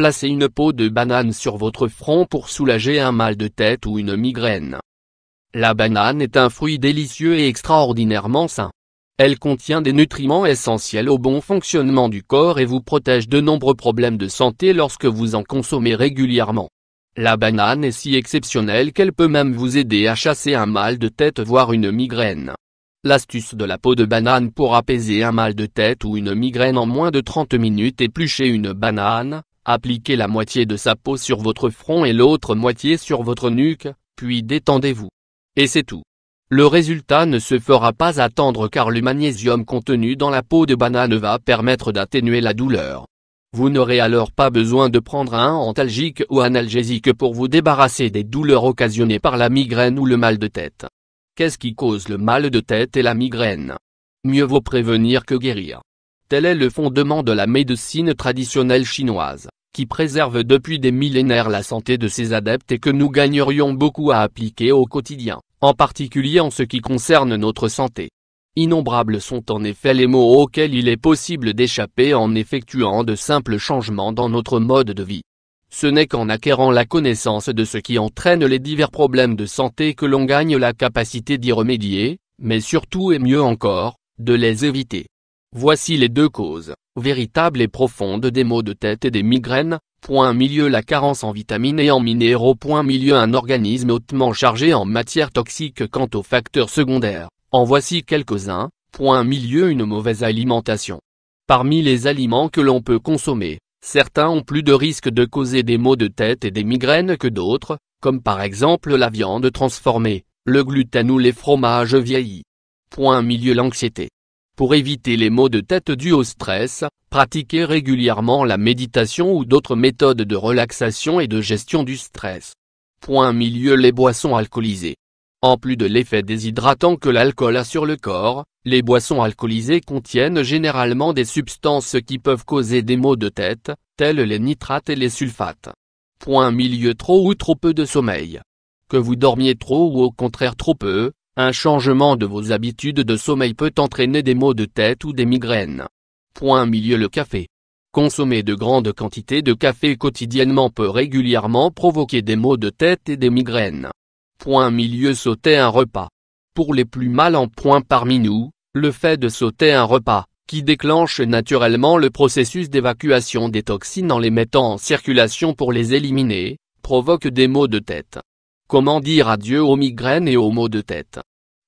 Placez une peau de banane sur votre front pour soulager un mal de tête ou une migraine. La banane est un fruit délicieux et extraordinairement sain. Elle contient des nutriments essentiels au bon fonctionnement du corps et vous protège de nombreux problèmes de santé lorsque vous en consommez régulièrement. La banane est si exceptionnelle qu'elle peut même vous aider à chasser un mal de tête voire une migraine. L'astuce de la peau de banane pour apaiser un mal de tête ou une migraine en moins de 30 minutes éplucher une banane, appliquez la moitié de sa peau sur votre front et l'autre moitié sur votre nuque, puis détendez-vous. Et c'est tout. Le résultat ne se fera pas attendre car le magnésium contenu dans la peau de banane va permettre d'atténuer la douleur. Vous n'aurez alors pas besoin de prendre un antalgique ou analgésique pour vous débarrasser des douleurs occasionnées par la migraine ou le mal de tête. Qu'est-ce qui cause le mal de tête et la migraine Mieux vaut prévenir que guérir. Tel est le fondement de la médecine traditionnelle chinoise qui préserve depuis des millénaires la santé de ses adeptes et que nous gagnerions beaucoup à appliquer au quotidien, en particulier en ce qui concerne notre santé. Innombrables sont en effet les mots auxquels il est possible d'échapper en effectuant de simples changements dans notre mode de vie. Ce n'est qu'en acquérant la connaissance de ce qui entraîne les divers problèmes de santé que l'on gagne la capacité d'y remédier, mais surtout et mieux encore, de les éviter. Voici les deux causes, véritables et profondes des maux de tête et des migraines, point milieu la carence en vitamines et en minéraux, point milieu un organisme hautement chargé en matières toxiques quant aux facteurs secondaires, en voici quelques-uns, point milieu une mauvaise alimentation. Parmi les aliments que l'on peut consommer, certains ont plus de risque de causer des maux de tête et des migraines que d'autres, comme par exemple la viande transformée, le gluten ou les fromages vieillis. Point milieu l'anxiété. Pour éviter les maux de tête dus au stress, pratiquez régulièrement la méditation ou d'autres méthodes de relaxation et de gestion du stress. Point milieu les boissons alcoolisées. En plus de l'effet déshydratant que l'alcool a sur le corps, les boissons alcoolisées contiennent généralement des substances qui peuvent causer des maux de tête, tels les nitrates et les sulfates. Point milieu trop ou trop peu de sommeil. Que vous dormiez trop ou au contraire trop peu, un changement de vos habitudes de sommeil peut entraîner des maux de tête ou des migraines. Point milieu le café. Consommer de grandes quantités de café quotidiennement peut régulièrement provoquer des maux de tête et des migraines. Point milieu sauter un repas. Pour les plus mal en point parmi nous, le fait de sauter un repas, qui déclenche naturellement le processus d'évacuation des toxines en les mettant en circulation pour les éliminer, provoque des maux de tête. Comment dire adieu aux migraines et aux maux de tête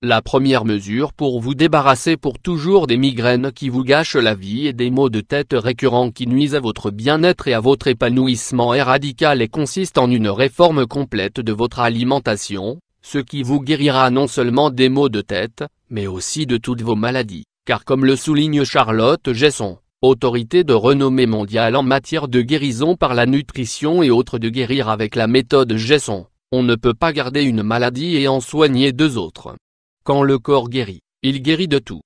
la première mesure pour vous débarrasser pour toujours des migraines qui vous gâchent la vie et des maux de tête récurrents qui nuisent à votre bien-être et à votre épanouissement est radicale et consiste en une réforme complète de votre alimentation, ce qui vous guérira non seulement des maux de tête, mais aussi de toutes vos maladies, car comme le souligne Charlotte Gesson, autorité de renommée mondiale en matière de guérison par la nutrition et autres de guérir avec la méthode Gesson, on ne peut pas garder une maladie et en soigner deux autres. Quand le corps guérit, il guérit de tout.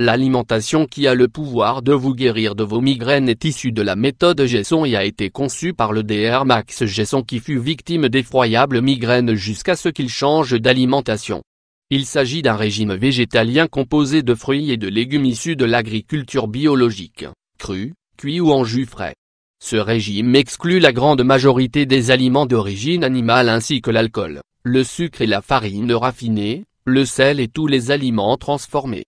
L'alimentation qui a le pouvoir de vous guérir de vos migraines est issue de la méthode Gesson et a été conçue par le DR Max Gesson qui fut victime d'effroyables migraines jusqu'à ce qu'il change d'alimentation. Il s'agit d'un régime végétalien composé de fruits et de légumes issus de l'agriculture biologique, cru, cuit ou en jus frais. Ce régime exclut la grande majorité des aliments d'origine animale ainsi que l'alcool, le sucre et la farine raffinée, le sel et tous les aliments transformés